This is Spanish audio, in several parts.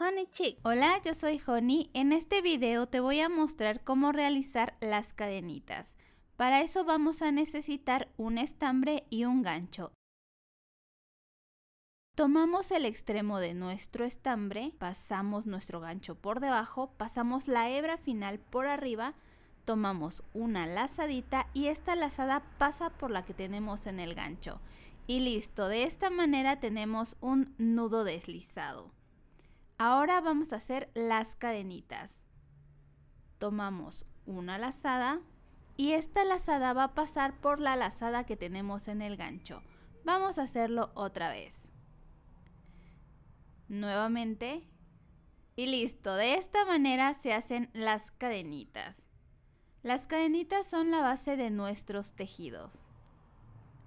Honey Hola, yo soy Honey. En este video te voy a mostrar cómo realizar las cadenitas. Para eso vamos a necesitar un estambre y un gancho. Tomamos el extremo de nuestro estambre, pasamos nuestro gancho por debajo, pasamos la hebra final por arriba, tomamos una lazadita y esta lazada pasa por la que tenemos en el gancho. Y listo, de esta manera tenemos un nudo deslizado. Ahora vamos a hacer las cadenitas. Tomamos una lazada y esta lazada va a pasar por la lazada que tenemos en el gancho. Vamos a hacerlo otra vez. Nuevamente. Y listo, de esta manera se hacen las cadenitas. Las cadenitas son la base de nuestros tejidos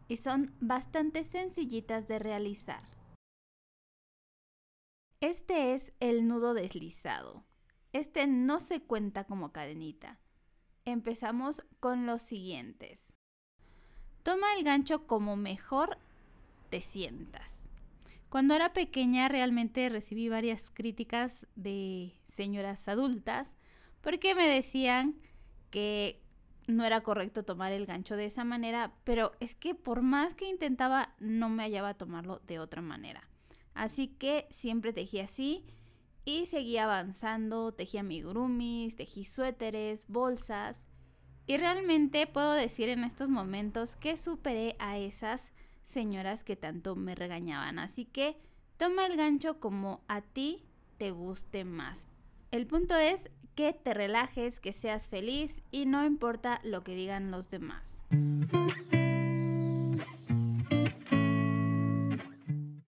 y son bastante sencillitas de realizar. Este es el nudo deslizado. Este no se cuenta como cadenita. Empezamos con los siguientes. Toma el gancho como mejor te sientas. Cuando era pequeña realmente recibí varias críticas de señoras adultas porque me decían que no era correcto tomar el gancho de esa manera, pero es que por más que intentaba no me hallaba tomarlo de otra manera. Así que siempre tejí así y seguí avanzando, Tejí amigurumis, tejí suéteres, bolsas. Y realmente puedo decir en estos momentos que superé a esas señoras que tanto me regañaban. Así que toma el gancho como a ti te guste más. El punto es que te relajes, que seas feliz y no importa lo que digan los demás.